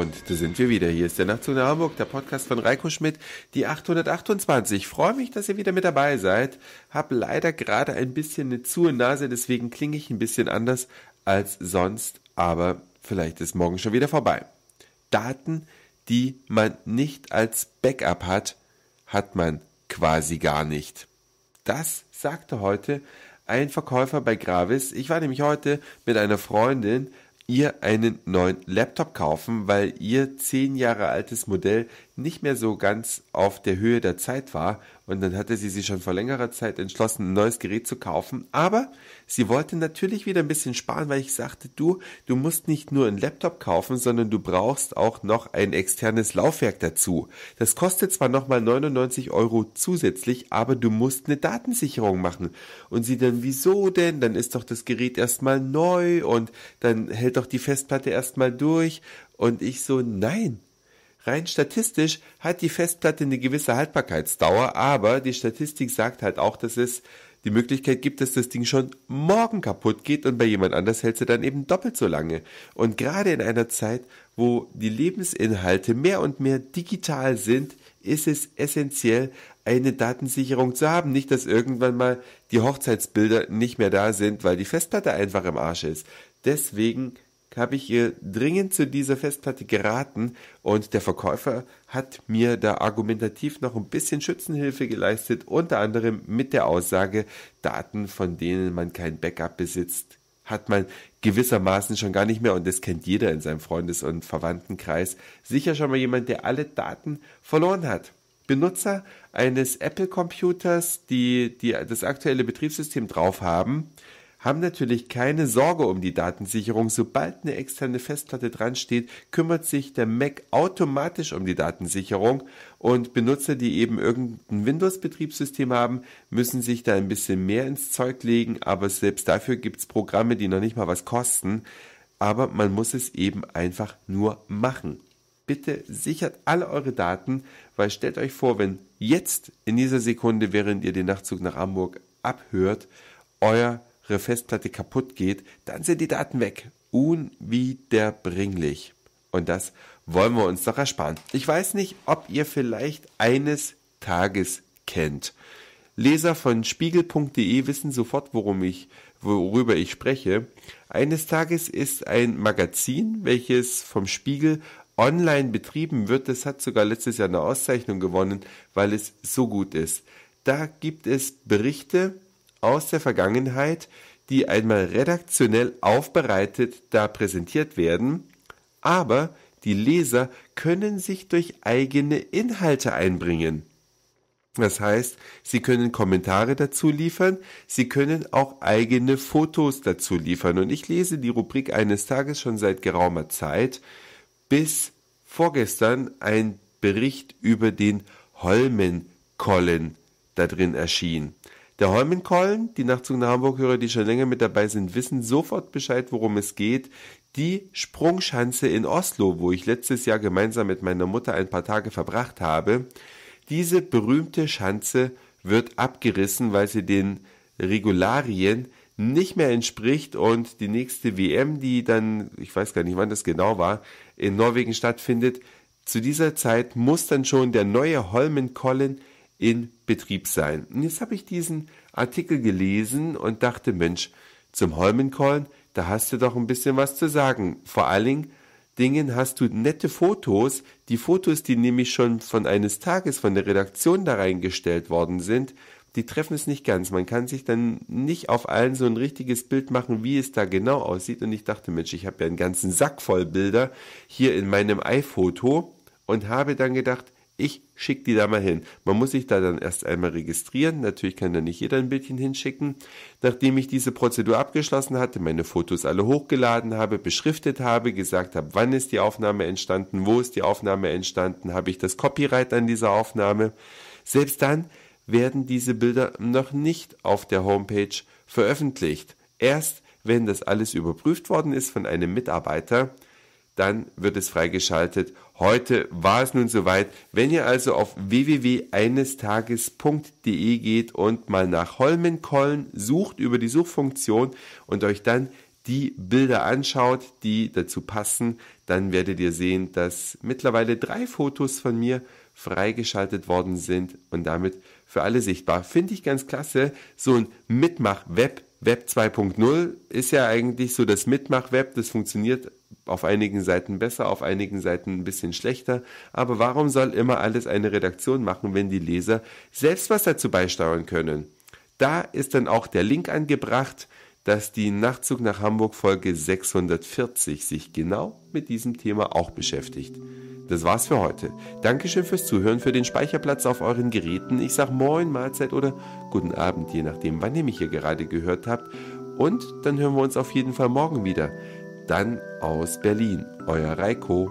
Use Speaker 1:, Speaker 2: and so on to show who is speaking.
Speaker 1: Und da sind wir wieder. Hier ist der Nachtzug nach Hamburg, der Podcast von Reiko Schmidt, die 828. freue mich, dass ihr wieder mit dabei seid. Hab leider gerade ein bisschen eine zuhe Nase, deswegen klinge ich ein bisschen anders als sonst. Aber vielleicht ist morgen schon wieder vorbei. Daten, die man nicht als Backup hat, hat man quasi gar nicht. Das sagte heute ein Verkäufer bei Gravis. Ich war nämlich heute mit einer Freundin ihr einen neuen Laptop kaufen, weil ihr zehn Jahre altes Modell nicht mehr so ganz auf der Höhe der Zeit war. Und dann hatte sie sich schon vor längerer Zeit entschlossen, ein neues Gerät zu kaufen. Aber sie wollte natürlich wieder ein bisschen sparen, weil ich sagte, du, du musst nicht nur einen Laptop kaufen, sondern du brauchst auch noch ein externes Laufwerk dazu. Das kostet zwar nochmal 99 Euro zusätzlich, aber du musst eine Datensicherung machen. Und sie dann, wieso denn? Dann ist doch das Gerät erstmal neu und dann hält doch die Festplatte erstmal durch. Und ich so, nein, Rein statistisch hat die Festplatte eine gewisse Haltbarkeitsdauer, aber die Statistik sagt halt auch, dass es die Möglichkeit gibt, dass das Ding schon morgen kaputt geht und bei jemand anders hält sie dann eben doppelt so lange. Und gerade in einer Zeit, wo die Lebensinhalte mehr und mehr digital sind, ist es essentiell, eine Datensicherung zu haben. Nicht, dass irgendwann mal die Hochzeitsbilder nicht mehr da sind, weil die Festplatte einfach im Arsch ist. Deswegen habe ich ihr dringend zu dieser Festplatte geraten und der Verkäufer hat mir da argumentativ noch ein bisschen Schützenhilfe geleistet, unter anderem mit der Aussage, Daten, von denen man kein Backup besitzt, hat man gewissermaßen schon gar nicht mehr und das kennt jeder in seinem Freundes- und Verwandtenkreis, sicher schon mal jemand, der alle Daten verloren hat. Benutzer eines Apple-Computers, die, die das aktuelle Betriebssystem drauf haben, haben natürlich keine Sorge um die Datensicherung. Sobald eine externe Festplatte dran steht, kümmert sich der Mac automatisch um die Datensicherung und Benutzer, die eben irgendein Windows-Betriebssystem haben, müssen sich da ein bisschen mehr ins Zeug legen, aber selbst dafür gibt es Programme, die noch nicht mal was kosten. Aber man muss es eben einfach nur machen bitte sichert alle eure Daten, weil stellt euch vor, wenn jetzt in dieser Sekunde, während ihr den Nachtzug nach Hamburg abhört, euer Festplatte kaputt geht, dann sind die Daten weg. Unwiederbringlich. Und das wollen wir uns doch ersparen. Ich weiß nicht, ob ihr vielleicht eines Tages kennt. Leser von spiegel.de wissen sofort, worum ich, worüber ich spreche. Eines Tages ist ein Magazin, welches vom Spiegel online betrieben wird. Das hat sogar letztes Jahr eine Auszeichnung gewonnen, weil es so gut ist. Da gibt es Berichte aus der Vergangenheit, die einmal redaktionell aufbereitet da präsentiert werden, aber die Leser können sich durch eigene Inhalte einbringen. Das heißt, sie können Kommentare dazu liefern, sie können auch eigene Fotos dazu liefern. Und ich lese die Rubrik eines Tages schon seit geraumer Zeit, bis vorgestern ein Bericht über den Holmenkollen da drin erschien. Der Holmenkollen, die Nachtzug nach Hamburg-Hörer, die schon länger mit dabei sind, wissen sofort Bescheid, worum es geht. Die Sprungschanze in Oslo, wo ich letztes Jahr gemeinsam mit meiner Mutter ein paar Tage verbracht habe. Diese berühmte Schanze wird abgerissen, weil sie den Regularien nicht mehr entspricht und die nächste WM, die dann, ich weiß gar nicht, wann das genau war, in Norwegen stattfindet, zu dieser Zeit muss dann schon der neue Holmenkollen in Betrieb sein. Und jetzt habe ich diesen Artikel gelesen und dachte, Mensch, zum Holmenkollen, da hast du doch ein bisschen was zu sagen. Vor allen Dingen, Dingen hast du nette Fotos. Die Fotos, die nämlich schon von eines Tages von der Redaktion da reingestellt worden sind, die treffen es nicht ganz. Man kann sich dann nicht auf allen so ein richtiges Bild machen, wie es da genau aussieht. Und ich dachte, Mensch, ich habe ja einen ganzen Sack voll Bilder hier in meinem iPhoto und habe dann gedacht, ich schicke die da mal hin. Man muss sich da dann erst einmal registrieren. Natürlich kann da nicht jeder ein Bildchen hinschicken. Nachdem ich diese Prozedur abgeschlossen hatte, meine Fotos alle hochgeladen habe, beschriftet habe, gesagt habe, wann ist die Aufnahme entstanden, wo ist die Aufnahme entstanden, habe ich das Copyright an dieser Aufnahme. Selbst dann werden diese Bilder noch nicht auf der Homepage veröffentlicht. Erst wenn das alles überprüft worden ist von einem Mitarbeiter, dann wird es freigeschaltet. Heute war es nun soweit. Wenn ihr also auf www.einestages.de geht und mal nach Holmenkollen sucht über die Suchfunktion und euch dann die Bilder anschaut, die dazu passen, dann werdet ihr sehen, dass mittlerweile drei Fotos von mir freigeschaltet worden sind und damit für alle sichtbar. Finde ich ganz klasse. So ein Mitmach-Web Web 2.0 ist ja eigentlich so das Mitmach-Web, das funktioniert auf einigen Seiten besser, auf einigen Seiten ein bisschen schlechter. Aber warum soll immer alles eine Redaktion machen, wenn die Leser selbst was dazu beisteuern können? Da ist dann auch der Link angebracht, dass die Nachtzug nach Hamburg Folge 640 sich genau mit diesem Thema auch beschäftigt. Das war's für heute. Dankeschön fürs Zuhören, für den Speicherplatz auf euren Geräten. Ich sag Moin, Mahlzeit oder guten Abend, je nachdem, wann ihr mich hier gerade gehört habt. Und dann hören wir uns auf jeden Fall morgen wieder. Dann aus Berlin, euer Reiko.